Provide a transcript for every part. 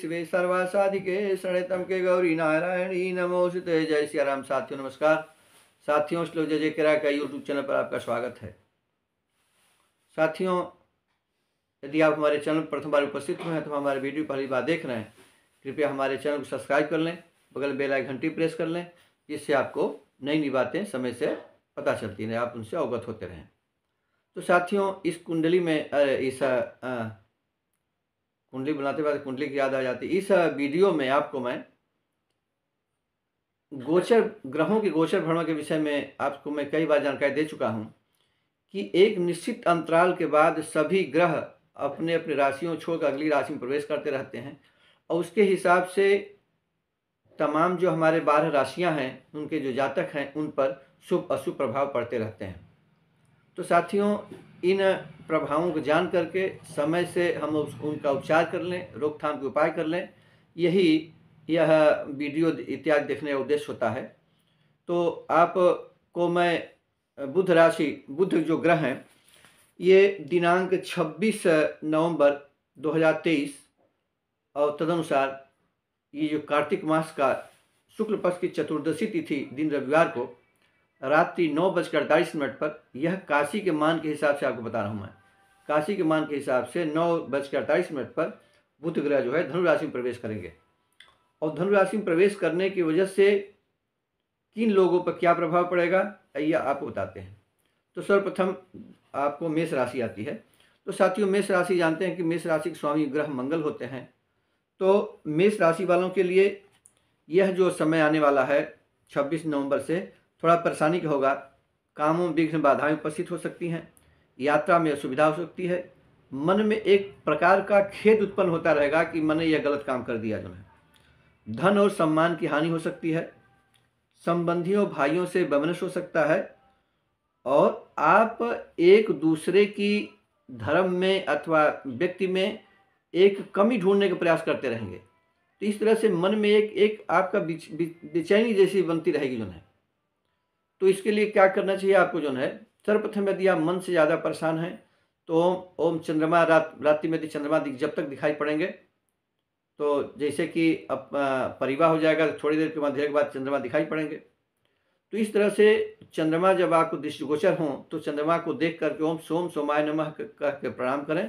शिवे सर्वासाधिके शरणतम के गौरी नारायण नारायणी नमोसिते जय श्री राम साथियों नमस्कार साथियों श्लोक जय जय किरा का यूट्यूब चैनल पर आपका स्वागत है साथियों यदि आप हमारे चैनल पर प्रथम बार उपस्थित हुए हैं तो हमारे वीडियो पहली बार देख रहे हैं कृपया हमारे चैनल को सब्सक्राइब कर लें बगल बेल आइकन घंटी प्रेस कर लें जिससे आपको नई नई बातें समय से पता चलती रहें आप उनसे अवगत होते रहें तो साथियों इस कुंडली में इस कुंडली बनाते वक्त कुंडली की याद आ जाती इस वीडियो में आपको मैं गोचर ग्रहों के गोचर भ्रमण के विषय में आपको मैं कई बार जानकारी दे चुका हूँ कि एक निश्चित अंतराल के बाद सभी ग्रह अपने अपने राशियों छोड़कर अगली राशि में प्रवेश करते रहते हैं और उसके हिसाब से तमाम जो हमारे बारह राशियां हैं उनके जो जातक हैं उन पर शुभ अशुभ प्रभाव पड़ते रहते हैं तो साथियों इन प्रभावों को जान करके समय से हम उनका उपचार कर लें रोकथाम के उपाय कर लें यही यह वीडियो इत्यादि देखने का उद्देश्य होता है तो आपको मैं बुध राशि बुध जो ग्रह हैं ये दिनांक 26 नवंबर 2023 और तदनुसार ये जो कार्तिक मास का शुक्ल पक्ष की चतुर्दशी तिथि दिन रविवार को रात्रि नौ बजकर अड़तालीस मिनट पर यह काशी के मान के हिसाब से आपको बता रहा हूँ मैं काशी के मान के हिसाब से नौ बजकर अड़तालीस मिनट पर बुध ग्रह जो है धनु राशि में प्रवेश करेंगे और धनु राशि में प्रवेश करने की वजह से किन लोगों पर क्या प्रभाव पड़ेगा आइए आपको बताते हैं तो सर्वप्रथम आपको मेष राशि आती है तो साथियों मेष राशि जानते हैं कि मेष राशि के स्वामी ग्रह मंगल होते हैं तो मेष राशि वालों के लिए यह जो समय आने वाला है 26 नवंबर से थोड़ा परेशानी का होगा कामों विघ्न बाधाएं उपस्थित हो सकती हैं यात्रा में असुविधा हो सकती है मन में एक प्रकार का खेद उत्पन्न होता रहेगा कि मैंने यह गलत काम कर दिया जो है धन और सम्मान की हानि हो सकती है संबंधियों भाइयों से बमनश हो सकता है और आप एक दूसरे की धर्म में अथवा व्यक्ति में एक कमी ढूंढने का प्रयास करते रहेंगे तो इस तरह से मन में एक एक आपका बेचैनी जैसी बनती रहेगी जो है तो इसके लिए क्या करना चाहिए आपको जो है सर्वप्रथम यदि आप मन से ज़्यादा परेशान हैं तो ओम चंद्रमा रात रात्रि में यदि चंद्रमा जब तक दिखाई पड़ेंगे तो जैसे कि अब परिवाह हो जाएगा तो थोड़ी देर के बाद धीरे के बाद चंद्रमा दिखाई पड़ेंगे तो इस तरह से चंद्रमा जब आपको दृष्टिगोचर हों तो चंद्रमा को देख करके ओम सोम सोमाय नमः कह के प्रणाम करें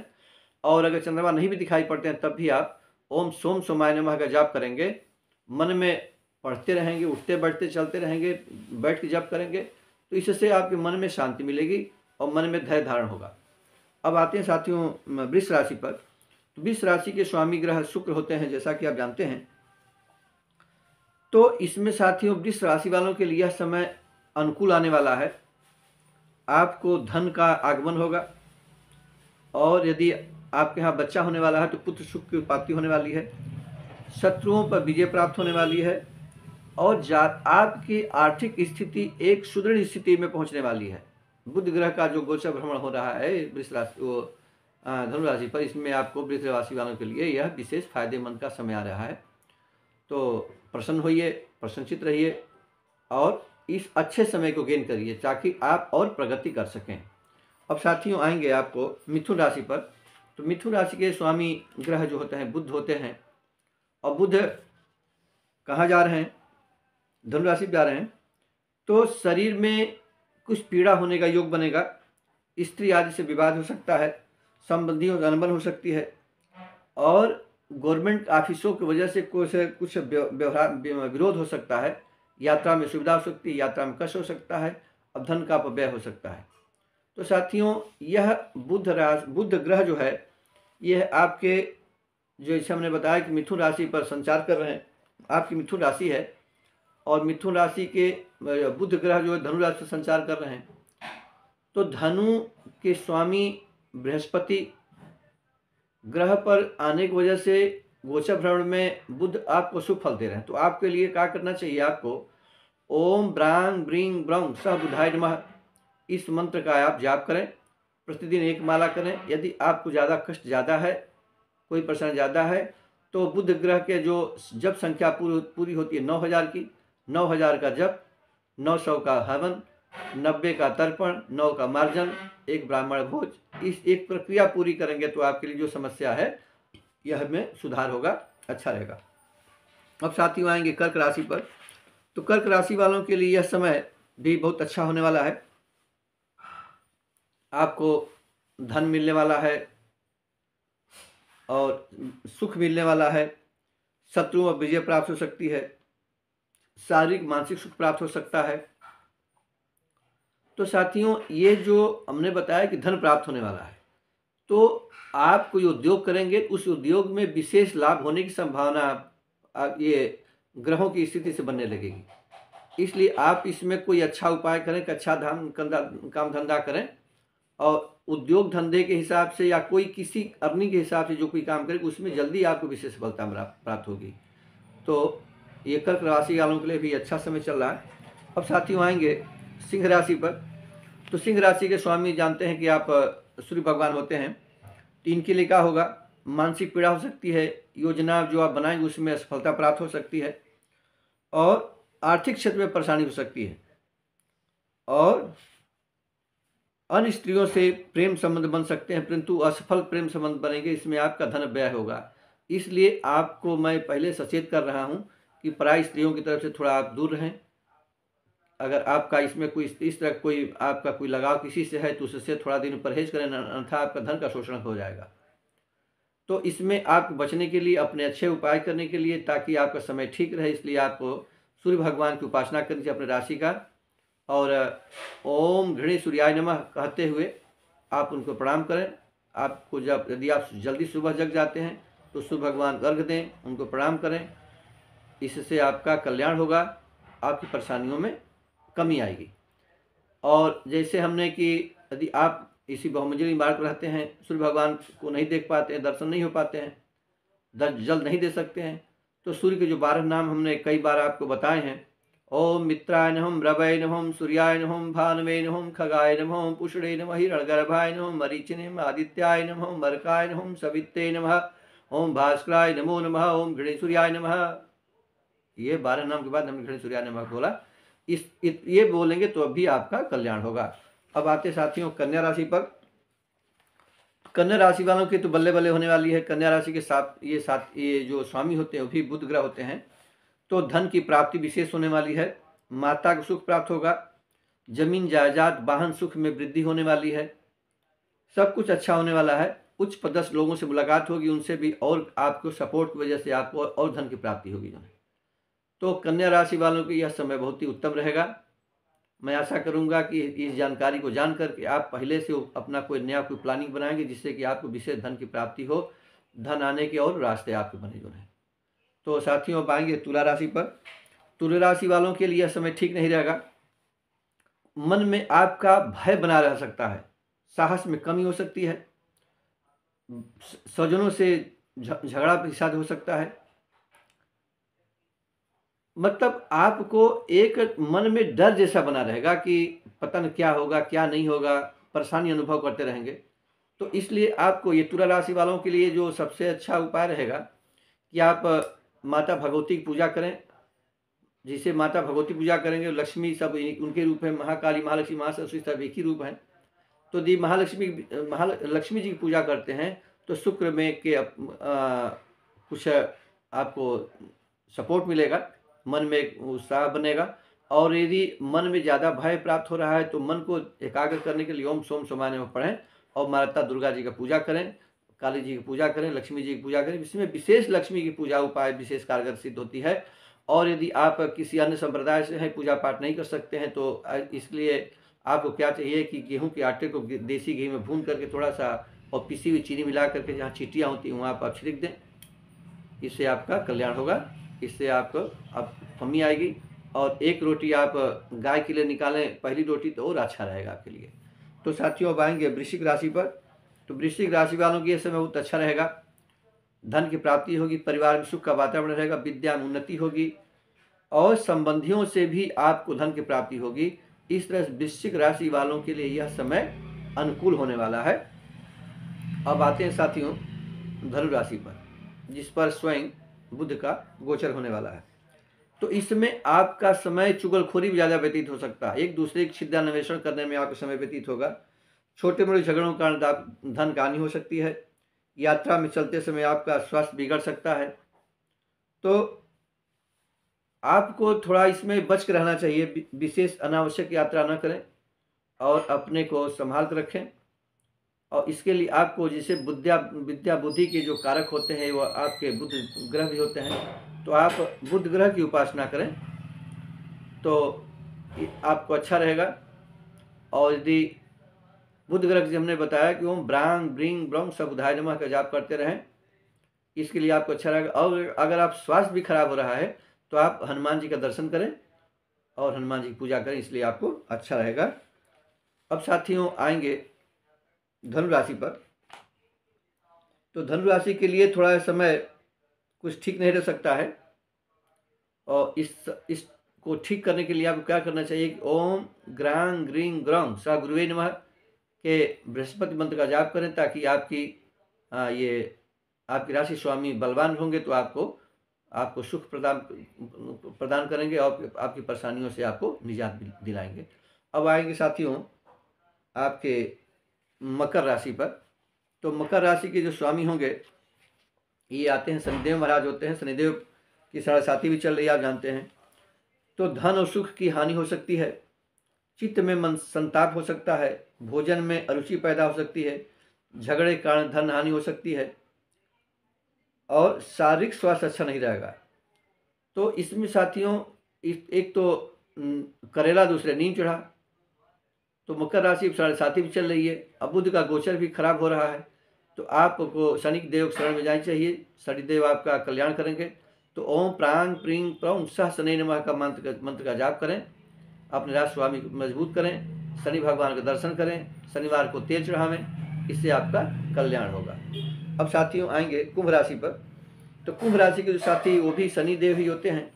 और अगर चंद्रमा नहीं भी दिखाई पड़ते हैं तब भी आप ओम सोम सोमाय नमः का जाप करेंगे मन में पढ़ते रहेंगे उठते बैठते चलते रहेंगे बैठ के जब करेंगे तो इससे आपके मन में शांति मिलेगी और मन में धैर्य धारण होगा अब आते हैं साथियों वृक्ष राशि पर तो वृक्ष राशि के स्वामी ग्रह शुक्र होते हैं जैसा कि आप जानते हैं तो इसमें साथियों वृक्ष राशि वालों के लिए समय अनुकूल आने वाला है आपको धन का आगमन होगा और यदि आपके यहाँ बच्चा होने वाला है तो पुत्र सुख की उत्पत्ति होने वाली है शत्रुओं पर विजय प्राप्त होने वाली है और जा आपकी आर्थिक स्थिति एक सुदृढ़ स्थिति में पहुंचने वाली है बुद्ध ग्रह का जो गोचर भ्रमण हो रहा है वो धनुराशि पर इसमें आपको वृक्ष राशि वालों के लिए यह विशेष फायदेमंद का समय आ रहा है तो प्रसन्न होइए प्रसन्नचित रहिए और इस अच्छे समय को गेन करिए ताकि आप और प्रगति कर सकें अब साथियों आएंगे आपको मिथुन राशि पर तो मिथुन राशि के स्वामी ग्रह जो होते हैं बुद्ध होते हैं और बुद्ध कहाँ जा रहे हैं धनुराशि पर आ रहे हैं तो शरीर में कुछ पीड़ा होने का योग बनेगा स्त्री आदि से विवाद हो सकता है संबंधी और अनबन हो सकती है और गवर्नमेंट ऑफिसों की वजह से कुछ कुछ व्यवहार विरोध हो सकता है यात्रा में सुविधा हो सकती है यात्रा में कष्ट हो सकता है अब धन का अपव्यय हो सकता है तो साथियों यह बुद्ध राश बुद्ध ग्रह जो है यह आपके जो इसे हमने बताया कि मिथुन राशि पर संचार कर रहे हैं आपकी मिथुन राशि है और मिथुन राशि के बुध ग्रह जो है धनु राशि संचार कर रहे हैं तो धनु के स्वामी बृहस्पति ग्रह पर आने की वजह से गोचर भ्रमण में बुद्ध आपको शुभ फल दे रहे हैं तो आपके लिए क्या करना चाहिए आपको ओम ब्रांग ब्रिंग ब्रंग सह बुधाय इस मंत्र का आप जाप करें प्रतिदिन एक माला करें यदि आपको ज़्यादा कष्ट ज़्यादा है कोई परेशान ज़्यादा है तो बुध ग्रह के जो जब संख्या पूरी होती है नौ हज़ार की नौ हजार का जप नौ सौ का हवन नब्बे का तर्पण नौ का मार्जन एक ब्राह्मण भोज इस एक प्रक्रिया पूरी करेंगे तो आपके लिए जो समस्या है यह में सुधार होगा अच्छा रहेगा अब साथियों आएंगे कर्क राशि पर तो कर्क राशि वालों के लिए यह समय भी बहुत अच्छा होने वाला है आपको धन मिलने वाला है और सुख मिलने वाला है शत्रुओं और विजय प्राप्त हो सकती है शारीरिक मानसिक सुख प्राप्त हो सकता है तो साथियों ये जो हमने बताया कि धन प्राप्त होने वाला है तो आप कोई उद्योग करेंगे उस उद्योग में विशेष लाभ होने की संभावना आप ये ग्रहों की स्थिति से बनने लगेगी इसलिए आप इसमें कोई अच्छा उपाय करें कि अच्छा धाम काम धंधा करें और उद्योग धंधे के हिसाब से या कोई किसी अग्नि के हिसाब से जो कोई काम करे उसमें जल्दी आपको विशेष सफलता प्राप्त होगी तो ये कर्क राशि वालों के लिए भी अच्छा समय चल रहा है अब साथियों आएंगे सिंह राशि पर तो सिंह राशि के स्वामी जानते हैं कि आप सूर्य भगवान होते हैं तो इनके लिए क्या होगा मानसिक पीड़ा हो सकती है योजना जो आप बनाएंगे उसमें असफलता प्राप्त हो सकती है और आर्थिक क्षेत्र में परेशानी हो सकती है और अन्य स्त्रियों से प्रेम संबंध बन सकते हैं परंतु असफल प्रेम संबंध बनेंगे इसमें आपका धन व्यय होगा इसलिए आपको मैं पहले सचेत कर रहा हूँ कि पराई स्त्रियों की तरफ से थोड़ा आप दूर रहें अगर आपका इसमें कोई इस तरह कोई आपका कोई लगाव किसी से है तो उससे थोड़ा दिन परहेज करें अन्यथा आपका धन का शोषण हो जाएगा तो इसमें आप बचने के लिए अपने अच्छे उपाय करने के लिए ताकि आपका समय ठीक रहे इसलिए आप सूर्य भगवान की उपासना करनी चाहिए अपने राशि का और ओम घृणी सूर्याय नमः कहते हुए आप उनको प्रणाम करें आपको जब यदि आप जल्दी सुबह जग जाते हैं तो सूर्य भगवान अर्घ दें उनको प्रणाम करें इससे आपका कल्याण होगा आपकी परेशानियों में कमी आएगी और जैसे हमने कि यदि आप इसी बहुमंजिली मार्ग पर रहते हैं सूर्य भगवान को नहीं देख पाते हैं दर्शन नहीं हो पाते हैं दर्ज जल नहीं दे सकते हैं तो सूर्य के जो बारह नाम हमने कई बार आपको बताए हैं ओम मित्राय नम रवय नम सूर्याय नम भानवे नम खगाय नम पुष्णे नम हिरणगर्भाय नम मरीचिनम आदित्याय नम मरकाय नम सवित्रे नम ओम भास्कराय नमो नम ओम गणेश सूर्याय नम ये बारह नाम के बाद नमन सूर्या ने भक्त बोला इस इत, ये बोलेंगे तो अभी आपका कल्याण होगा अब आते साथियों कन्या राशि पर कन्या राशि वालों की तो बल्ले बल्ले होने वाली है कन्या राशि के साथ ये साथ ये जो स्वामी होते हैं वो भी बुध ग्रह होते हैं तो धन की प्राप्ति विशेष होने वाली है माता को सुख प्राप्त होगा जमीन जायदाद वाहन सुख में वृद्धि होने वाली है सब कुछ अच्छा होने वाला है उच्च पदस्थ लोगों से मुलाकात होगी उनसे भी और आपको सपोर्ट की वजह से आपको और धन की प्राप्ति होगी जो है तो कन्या राशि वालों के यह समय बहुत ही उत्तम रहेगा मैं आशा करूंगा कि इस जानकारी को जान करके आप पहले से अपना कोई नया कोई प्लानिंग बनाएंगे जिससे कि आपको विशेष धन की प्राप्ति हो धन आने के और रास्ते आपके बने जो हैं तो साथियों पाएंगे आएंगे तुला राशि पर तुला राशि वालों के लिए यह समय ठीक नहीं रहेगा मन में आपका भय बना रह सकता है साहस में कमी हो सकती है स्वजनों से झगड़ा फसाद हो सकता है मतलब आपको एक मन में डर जैसा बना रहेगा कि पतन क्या होगा क्या नहीं होगा परेशानी अनुभव करते रहेंगे तो इसलिए आपको ये तुला राशि वालों के लिए जो सबसे अच्छा उपाय रहेगा कि आप माता भगवती की पूजा करें जिसे माता भगवती पूजा करेंगे लक्ष्मी सब उनके रूप है महाकाली महालक्ष्मी महासरस्वती सब एक ही रूप हैं तो यदि महालक्ष्मी महालक्ष्मी जी की पूजा करते हैं तो शुक्र में के आ, कुछ आपको सपोर्ट मिलेगा मन में एक उत्साह बनेगा और यदि मन में ज़्यादा भय प्राप्त हो रहा है तो मन को एकाग्र करने के लिए ओम सोम सोमाने में पढ़ें और माता दुर्गा जी का पूजा करें काली जी की पूजा करें लक्ष्मी जी की पूजा करें इसमें विशेष लक्ष्मी की पूजा उपाय विशेष कारगर सिद्ध होती है और यदि आप किसी अन्य संप्रदाय से हैं पूजा पाठ नहीं कर सकते हैं तो इसलिए आपको क्या चाहिए कि गेहूं के आटे को देसी घी में भून करके थोड़ा सा और पीसी हुई चीनी मिला करके जहाँ चीटियाँ होती हैं वहाँ आप छिड़क दें इससे आपका कल्याण होगा इससे आपको अब कमी आएगी और एक रोटी आप गाय के लिए निकालें पहली रोटी तो और अच्छा रहेगा आपके लिए तो साथियों अब आएंगे वृश्चिक राशि पर तो वृश्चिक राशि वालों के समय बहुत अच्छा रहेगा धन की प्राप्ति होगी परिवार में सुख का वातावरण रहेगा विद्या में उन्नति होगी और संबंधियों से भी आपको धन की प्राप्ति होगी इस तरह से वृश्चिक राशि वालों के लिए यह समय अनुकूल होने वाला है अब आते हैं साथियों धनु राशि पर जिस पर स्वयं बुद्ध का गोचर होने वाला है तो इसमें आपका समय चुगलखोरी भी ज़्यादा व्यतीत हो सकता है एक दूसरे की छिद्रान्वेषण करने में आपका समय व्यतीत होगा छोटे मोटे झगड़ों के कारण तो आप धन का हो सकती है यात्रा में चलते समय आपका स्वास्थ्य बिगड़ सकता है तो आपको थोड़ा इसमें बच कर रहना चाहिए विशेष अनावश्यक यात्रा न करें और अपने को संभाल कर रखें और इसके लिए आपको जैसे बुद्धिया विद्या बुद्धि के जो कारक होते हैं वो आपके बुद्ध ग्रह भी होते हैं तो आप बुद्ध ग्रह की उपासना करें तो आपको अच्छा रहेगा और यदि बुद्ध ग्रह जी हमने बताया कि ओम ब्रांग ब्रिंग ब्रह्म उधाय जमा का जाप करते रहें इसके लिए आपको अच्छा रहेगा और अगर आप स्वास्थ्य भी खराब हो रहा है तो आप हनुमान जी का दर्शन करें और हनुमान जी की पूजा करें इसलिए आपको अच्छा रहेगा अब साथियों आएंगे धनु राशि पर तो धनु राशि के लिए थोड़ा समय कुछ ठीक नहीं रह सकता है और इस इस को ठीक करने के लिए आपको क्या करना चाहिए ओम ग्रां ग्रीं ग्रंग सा गुरुवे नमः के बृहस्पति मंत्र का जाप करें ताकि आपकी आ, ये आपकी राशि स्वामी बलवान होंगे तो आपको आपको सुख प्रदान प्रदान करेंगे और आपकी परेशानियों से आपको निजात दिलाएंगे अब आएंगे साथियों आपके मकर राशि पर तो मकर राशि के जो स्वामी होंगे ये आते हैं शनिदेव महाराज होते हैं शनिदेव की साथी भी चल रही है आप जानते हैं तो धन और सुख की हानि हो सकती है चित्त में मन संताप हो सकता है भोजन में अरुचि पैदा हो सकती है झगड़े के कारण धन हानि हो सकती है और शारीरिक स्वास्थ्य अच्छा नहीं रहेगा तो इसमें साथियों एक तो करेला दूसरे नीम चढ़ा तो मकर राशि साढ़े साथी भी चल रही है अब बुद्ध का गोचर भी खराब हो रहा है तो आपको शनि देव शरण में जाना चाहिए शनिदेव आपका कल्याण करेंगे तो ओम प्रांग प्रिंग प्रौंग सह शनि नम का मंत्र मंत्र का जाप करें अपने राज स्वामी को मजबूत करें शनि भगवान का दर्शन करें शनिवार को तेज चढ़ावें इससे आपका कल्याण होगा अब साथियों आएंगे कुंभ राशि पर तो कुंभ राशि के जो साथी वो भी शनि देव ही होते हैं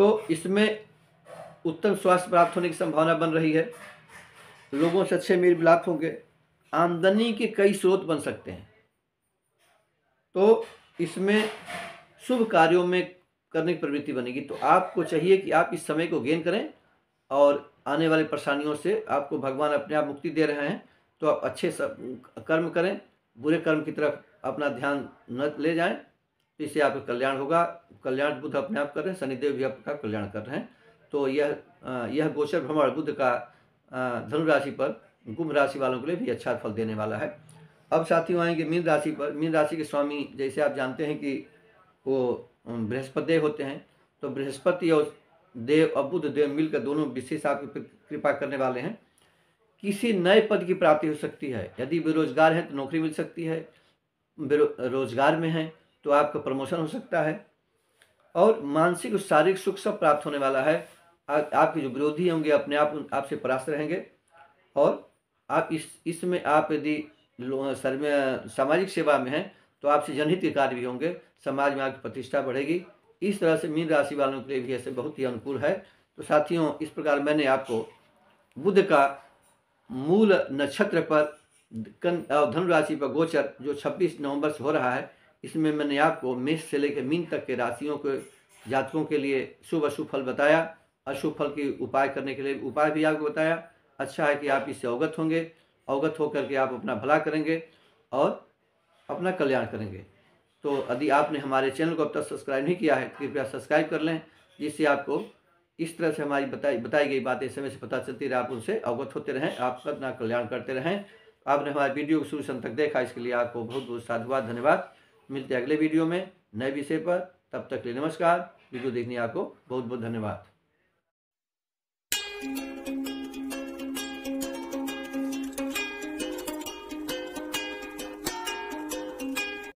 तो इसमें उत्तम स्वास्थ्य प्राप्त होने की संभावना बन रही है लोगों से अच्छे मेल मिलाप होंगे आमदनी के कई स्रोत बन सकते हैं तो इसमें शुभ कार्यों में करने की प्रवृत्ति बनेगी तो आपको चाहिए कि आप इस समय को गेन करें और आने वाली परेशानियों से आपको भगवान अपने आप मुक्ति दे रहे हैं तो आप अच्छे कर्म करें बुरे कर्म की तरफ अपना ध्यान न ले जाएं तो इससे आपका कल्याण होगा कल्याण बुद्ध अपने आप कर रहे हैं शनिदेव भी आपका कल्याण कर रहे हैं तो यह यह गोचर भ्रमण बुद्ध का धनु राशि पर कुंभ राशि वालों के लिए भी अच्छा फल देने वाला है अब साथियों आएंगे मीन राशि पर मीन राशि के स्वामी जैसे आप जानते हैं कि वो बृहस्पति होते हैं तो बृहस्पति और देव और बुद्ध देव मिलकर दोनों विशेष आपकी कृपा करने वाले हैं किसी नए पद की प्राप्ति हो सकती है यदि बेरोजगार हैं तो नौकरी मिल सकती है रोजगार में हैं तो आपका प्रमोशन हो सकता है और मानसिक और शारीरिक सुख सब प्राप्त होने वाला है आ, आपके जो विरोधी होंगे अपने आप आपसे परास्त रहेंगे और आप इस इसमें आप यदि सामाजिक सेवा में हैं तो आपसे जनहित के कार्य भी होंगे समाज में आपकी प्रतिष्ठा बढ़ेगी इस तरह से मीन राशि वालों के लिए भी ऐसे बहुत ही अनुकूल है तो साथियों इस प्रकार मैंने आपको बुद्ध का मूल नक्षत्र पर कन और धनुराशि पर गोचर जो 26 नवंबर से हो रहा है इसमें मैंने आपको मेष से लेकर मीन तक के राशियों के जातकों के लिए शुभ अशुभ फल बताया अशुभ फल के उपाय करने के लिए उपाय भी आपको बताया अच्छा है कि आप इससे अवगत होंगे अवगत होकर के आप अपना भला करेंगे और अपना कल्याण करेंगे तो यदि आपने हमारे चैनल को अब तक सब्सक्राइब नहीं किया है तो कृपया सब्सक्राइब कर लें जिससे आपको इस तरह से हमारी बताई बताई गई बातें समय से पता चलती रहे आप उनसे अवगत होते रहें आपका अपना कल्याण करते रहें आपने हमारे वीडियो को शुरू से तक देखा इसके लिए आपको बहुत बहुत साधुवाद धन्यवाद मिलते अगले वीडियो में नए विषय पर तब तक के लिए नमस्कार वीडियो देखने आपको बहुत बहुत धन्यवाद thank you